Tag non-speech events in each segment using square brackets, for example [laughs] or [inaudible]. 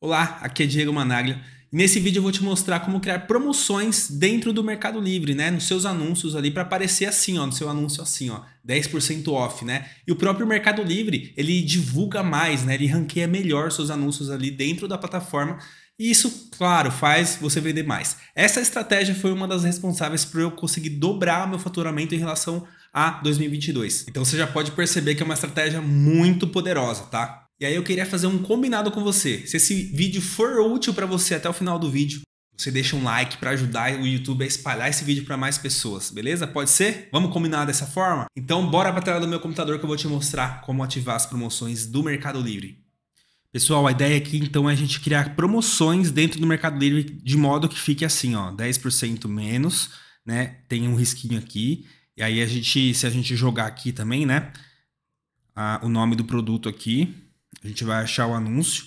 Olá, aqui é Diego Managlia. nesse vídeo eu vou te mostrar como criar promoções dentro do Mercado Livre, né? Nos seus anúncios ali para aparecer assim, ó, no seu anúncio assim, ó, 10% off, né? E o próprio Mercado Livre, ele divulga mais, né? Ele ranqueia melhor seus anúncios ali dentro da plataforma. E isso, claro, faz você vender mais. Essa estratégia foi uma das responsáveis por eu conseguir dobrar meu faturamento em relação a 2022. Então você já pode perceber que é uma estratégia muito poderosa, tá? E aí eu queria fazer um combinado com você. Se esse vídeo for útil para você até o final do vídeo, você deixa um like para ajudar o YouTube a espalhar esse vídeo para mais pessoas, beleza? Pode ser? Vamos combinar dessa forma? Então bora para a tela do meu computador que eu vou te mostrar como ativar as promoções do Mercado Livre. Pessoal, a ideia aqui então é a gente criar promoções dentro do Mercado Livre de modo que fique assim, ó, 10% menos, né? Tem um risquinho aqui. E aí a gente, se a gente jogar aqui também, né? Ah, o nome do produto aqui, a gente vai achar o anúncio.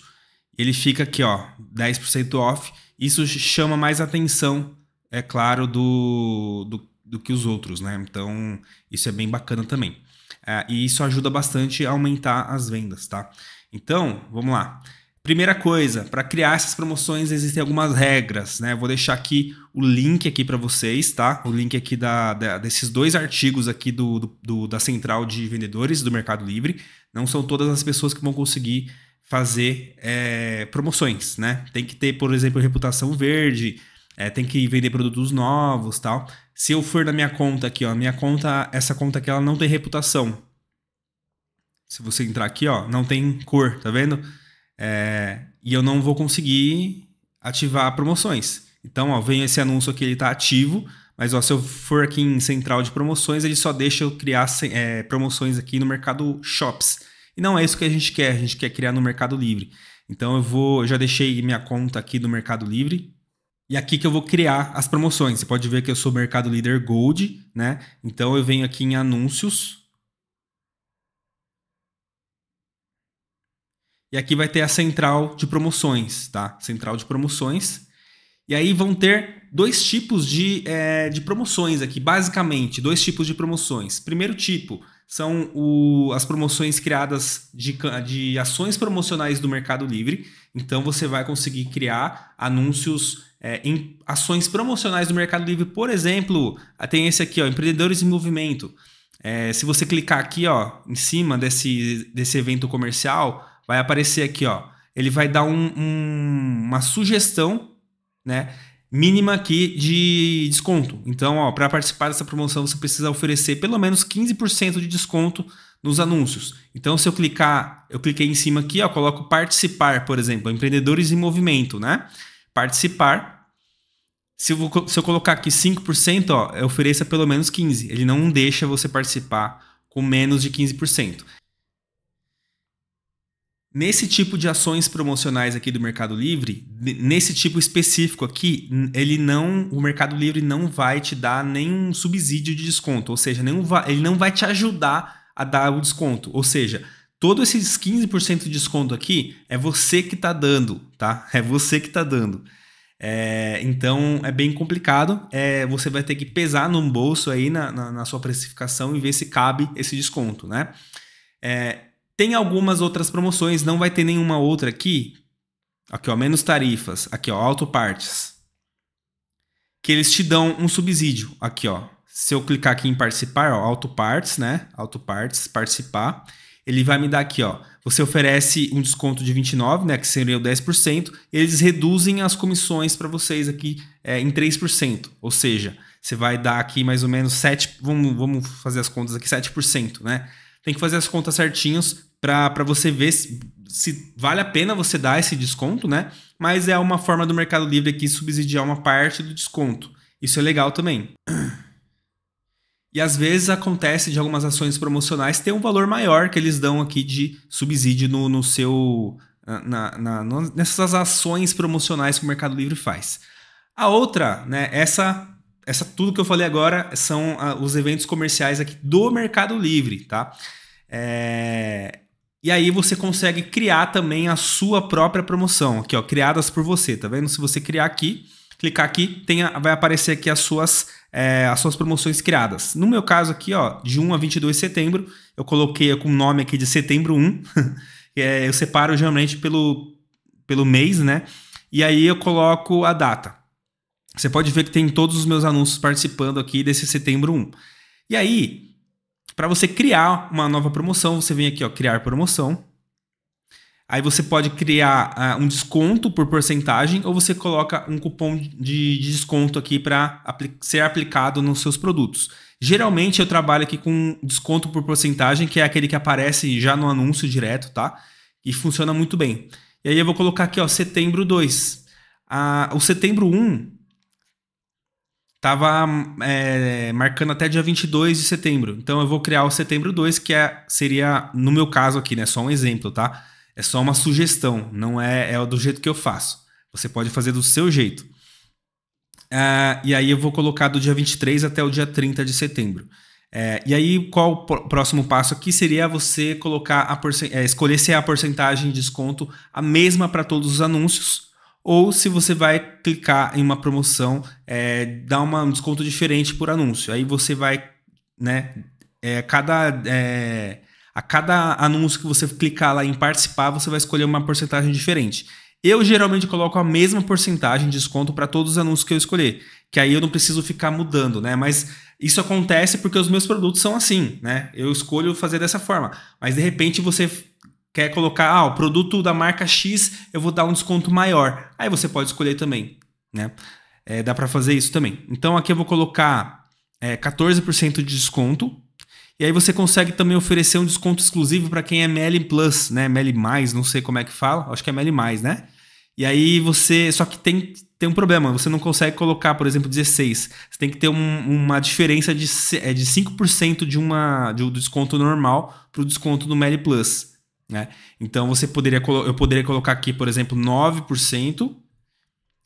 Ele fica aqui, ó, 10% off. Isso chama mais atenção, é claro, do, do, do, que os outros, né? Então, isso é bem bacana também. É, e isso ajuda bastante a aumentar as vendas, tá? Então, vamos lá. Primeira coisa, para criar essas promoções existem algumas regras, né? Eu vou deixar aqui o link aqui para vocês, tá? O link aqui da, da desses dois artigos aqui do, do, do, da central de vendedores do Mercado Livre. Não são todas as pessoas que vão conseguir fazer é, promoções, né? Tem que ter, por exemplo, reputação verde, é, tem que vender produtos novos, tal. Se eu for na minha conta aqui, ó, minha conta, essa conta aqui, ela não tem reputação. Se você entrar aqui, ó, não tem cor, tá vendo? É, e eu não vou conseguir ativar promoções. Então, ó, vem esse anúncio aqui, ele está ativo, mas ó, se eu for aqui em central de promoções, ele só deixa eu criar é, promoções aqui no mercado shops. E não é isso que a gente quer, a gente quer criar no Mercado Livre. Então eu vou, já deixei minha conta aqui do Mercado Livre. E é aqui que eu vou criar as promoções. Você pode ver que eu sou Mercado Líder Gold, né? Então eu venho aqui em anúncios, E aqui vai ter a central de promoções, tá? Central de promoções. E aí vão ter dois tipos de, é, de promoções aqui, basicamente, dois tipos de promoções. Primeiro tipo são o, as promoções criadas de, de ações promocionais do Mercado Livre. Então você vai conseguir criar anúncios é, em ações promocionais do Mercado Livre. Por exemplo, tem esse aqui, ó, Empreendedores em Movimento. É, se você clicar aqui ó, em cima desse, desse evento comercial, vai aparecer aqui, ó. Ele vai dar um, um, uma sugestão, né? Mínima aqui de desconto. Então, ó, para participar dessa promoção, você precisa oferecer pelo menos 15% de desconto nos anúncios. Então, se eu clicar, eu cliquei em cima aqui, ó, coloco participar, por exemplo, empreendedores em movimento, né? Participar. Se eu, vou, se eu colocar aqui 5%, ó, ofereça pelo menos 15%. Ele não deixa você participar com menos de 15%. Nesse tipo de ações promocionais aqui do Mercado Livre, nesse tipo específico aqui, ele não, o Mercado Livre não vai te dar nenhum subsídio de desconto, ou seja, nenhum, ele não vai te ajudar a dar o desconto. Ou seja, todos esses 15% de desconto aqui é você que está dando, tá? É você que está dando. É, então é bem complicado. É, você vai ter que pesar num bolso aí na, na, na sua precificação e ver se cabe esse desconto, né? É, tem algumas outras promoções, não vai ter nenhuma outra aqui. Aqui, ó, menos tarifas. Aqui, ó, autopartes. Que eles te dão um subsídio. Aqui, ó. Se eu clicar aqui em participar, ó, autopartes, né? Autopartes, participar. Ele vai me dar aqui, ó. Você oferece um desconto de 29, né? Que seria o 10%. Eles reduzem as comissões para vocês aqui é, em 3%. Ou seja, você vai dar aqui mais ou menos 7. Vamos, vamos fazer as contas aqui, 7%, né? Tem que fazer as contas certinhas para você ver se, se, vale a pena você dar esse desconto, né? Mas é uma forma do Mercado Livre aqui subsidiar uma parte do desconto. Isso é legal também. E às vezes acontece de algumas ações promocionais ter um valor maior que eles dão aqui de subsídio no, no seu. Na, na, nessas ações promocionais que o Mercado Livre faz. A outra, né? Essa, essa tudo que eu falei agora são ah, os eventos comerciais aqui do Mercado Livre, tá? É, e aí você consegue criar também a sua própria promoção, aqui ó, criadas por você, tá vendo? Se você criar aqui, clicar aqui, tem a, vai aparecer aqui as suas, é, as suas promoções criadas. No meu caso aqui, ó, de 1 a 22 de setembro, eu coloquei com o nome aqui de setembro 1, [laughs] é, eu separo geralmente pelo, pelo mês, né? E aí eu coloco a data. Você pode ver que tem todos os meus anúncios participando aqui desse setembro 1. E aí, para você criar uma nova promoção, você vem aqui, ó, criar promoção. Aí você pode criar uh, um desconto por porcentagem ou você coloca um cupom de, de desconto aqui para apli ser aplicado nos seus produtos. Geralmente eu trabalho aqui com desconto por porcentagem, que é aquele que aparece já no anúncio direto, tá? E funciona muito bem. E aí eu vou colocar aqui, ó, setembro 2. Ah, o setembro 1, Tava é, marcando até dia 22 de setembro. Então eu vou criar o setembro 2, que é, seria, no meu caso aqui, né? Só um exemplo, tá? É só uma sugestão, não é, é do jeito que eu faço. Você pode fazer do seu jeito. Ah, e aí eu vou colocar do dia 23 até o dia 30 de setembro. É, e aí, qual o próximo passo aqui seria você colocar a é, escolher se é a porcentagem de desconto a mesma para todos os anúncios ou se você vai clicar em uma promoção, é, dar uma, um desconto diferente por anúncio. Aí você vai, né? É, cada, é, a cada anúncio que você clicar lá em participar, você vai escolher uma porcentagem diferente. Eu geralmente coloco a mesma porcentagem de desconto para todos os anúncios que eu escolher, que aí eu não preciso ficar mudando, né? Mas isso acontece porque os meus produtos são assim, né? Eu escolho fazer dessa forma. Mas de repente você quer colocar ah, o produto da marca X, eu vou dar um desconto maior. Aí você pode escolher também, né? É, dá para fazer isso também. Então aqui eu vou colocar é, 14% de desconto. E aí você consegue também oferecer um desconto exclusivo para quem é ML Plus, né? ML+, não sei como é que fala. Acho que é ML+, né? E aí você... Só que tem, tem um problema. Você não consegue colocar, por exemplo, 16. Você tem que ter um, uma diferença de, é, de 5% de uma, de, do desconto normal para o desconto do ML Plus. Né? Então você poderia eu poderia colocar aqui, por exemplo, 9%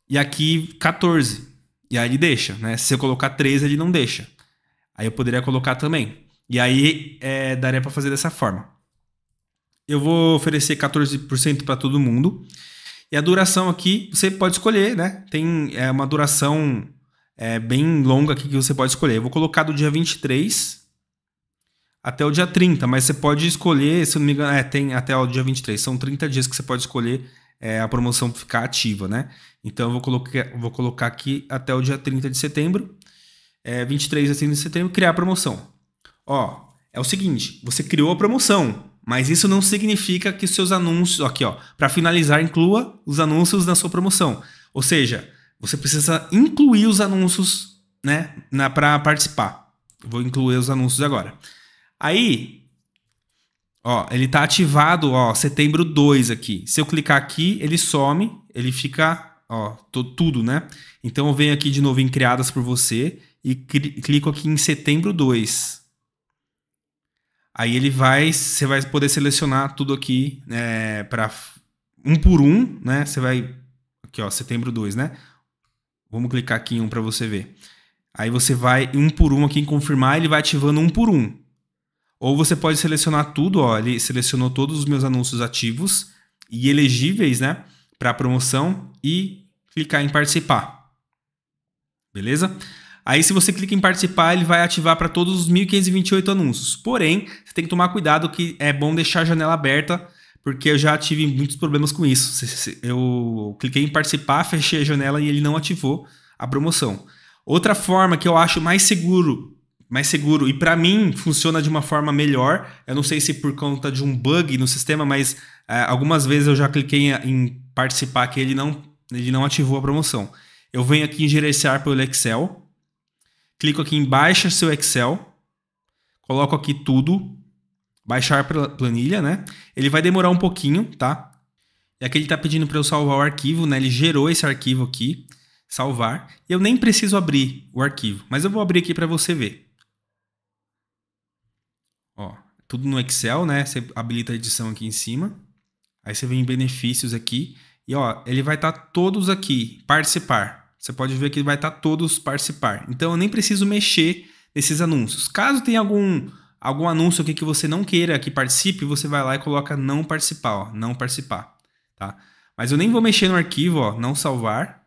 e aqui 14. E aí ele deixa, né? Se eu colocar 3, ele não deixa. Aí eu poderia colocar também. E aí é, daria para fazer dessa forma. Eu vou oferecer 14% para todo mundo. E a duração aqui você pode escolher, né? Tem é, uma duração é, bem longa aqui que você pode escolher. Eu vou colocar do dia 23 até o dia 30, mas você pode escolher, se não me engano, é, tem até o dia 23, são 30 dias que você pode escolher é, a promoção ficar ativa, né? Então eu vou colocar, vou colocar aqui até o dia 30 de setembro, é, 23 a 30 de setembro, criar a promoção. Ó, é o seguinte, você criou a promoção, mas isso não significa que seus anúncios, aqui ó, para finalizar, inclua os anúncios na sua promoção. Ou seja, você precisa incluir os anúncios, né, para participar. Vou incluir os anúncios agora. Aí, ó, ele tá ativado, ó, setembro 2 aqui. Se eu clicar aqui, ele some, ele fica, ó, tudo, né? Então eu venho aqui de novo em criadas por você e clico aqui em setembro 2. Aí ele vai, você vai poder selecionar tudo aqui né, para um por um, né? Você vai aqui, ó, setembro 2, né? Vamos clicar aqui em um para você ver. Aí você vai um por um aqui em confirmar, ele vai ativando um por um. Ou você pode selecionar tudo, ó, ele selecionou todos os meus anúncios ativos e elegíveis, né, para promoção e clicar em participar. Beleza? Aí se você clica em participar, ele vai ativar para todos os 1528 anúncios. Porém, você tem que tomar cuidado que é bom deixar a janela aberta, porque eu já tive muitos problemas com isso. Eu cliquei em participar, fechei a janela e ele não ativou a promoção. Outra forma que eu acho mais seguro mais seguro. E para mim funciona de uma forma melhor. Eu não sei se por conta de um bug no sistema, mas é, algumas vezes eu já cliquei em, participar que ele não, ele não ativou a promoção. Eu venho aqui em gerenciar pelo Excel, clico aqui em baixa seu Excel, coloco aqui tudo, baixar planilha, né? Ele vai demorar um pouquinho, tá? E aqui ele está pedindo para eu salvar o arquivo, né? Ele gerou esse arquivo aqui, salvar. E eu nem preciso abrir o arquivo, mas eu vou abrir aqui para você ver tudo no Excel, né? Você habilita a edição aqui em cima. Aí você vem em benefícios aqui. E ó, ele vai estar tá todos aqui, participar. Você pode ver que vai estar tá todos participar. Então eu nem preciso mexer nesses anúncios. Caso tenha algum, algum anúncio aqui que você não queira que participe, você vai lá e coloca não participar, ó, não participar. Tá? Mas eu nem vou mexer no arquivo, ó, não salvar.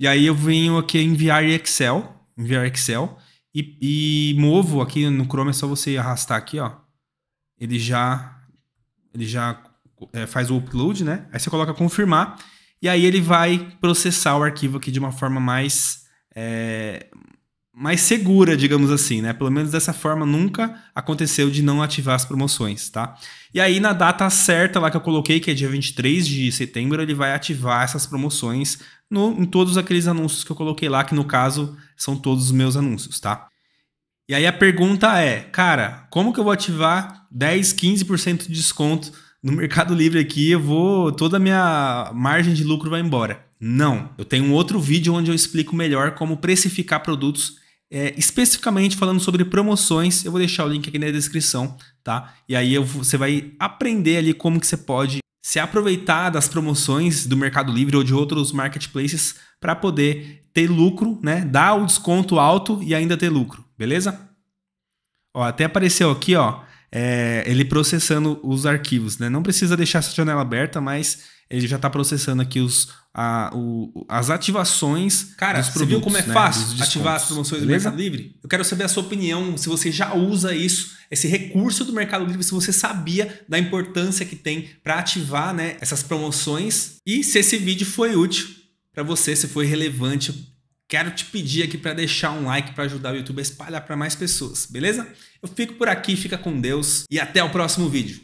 E aí eu venho aqui enviar Excel, enviar Excel e, e movo aqui no Chrome é só você arrastar aqui, ó ele já ele já é, faz o upload, né? Aí você coloca confirmar e aí ele vai processar o arquivo aqui de uma forma mais é, mais segura, digamos assim, né? Pelo menos dessa forma nunca aconteceu de não ativar as promoções, tá? E aí na data certa lá que eu coloquei, que é dia 23 de setembro, ele vai ativar essas promoções no, em todos aqueles anúncios que eu coloquei lá, que no caso são todos os meus anúncios, tá? E aí a pergunta é, cara, como que eu vou ativar 10, 15% de desconto no Mercado Livre aqui? Eu vou. toda a minha margem de lucro vai embora. Não. Eu tenho um outro vídeo onde eu explico melhor como precificar produtos, é, especificamente falando sobre promoções. Eu vou deixar o link aqui na descrição, tá? E aí eu, você vai aprender ali como que você pode se aproveitar das promoções do Mercado Livre ou de outros marketplaces para poder ter lucro, né? Dar o desconto alto e ainda ter lucro. Beleza? Ó, até apareceu aqui, ó, é, ele processando os arquivos, né? Não precisa deixar essa janela aberta, mas ele já está processando aqui os, a, o, as ativações. Cara, dos produtos, você viu como é né? fácil ativar as promoções Beleza? do Mercado Livre? Eu quero saber a sua opinião, se você já usa isso, esse recurso do Mercado Livre, se você sabia da importância que tem para ativar né, essas promoções e se esse vídeo foi útil para você, se foi relevante quero te pedir aqui para deixar um like para ajudar o YouTube a espalhar para mais pessoas, beleza? Eu fico por aqui, fica com Deus e até o próximo vídeo.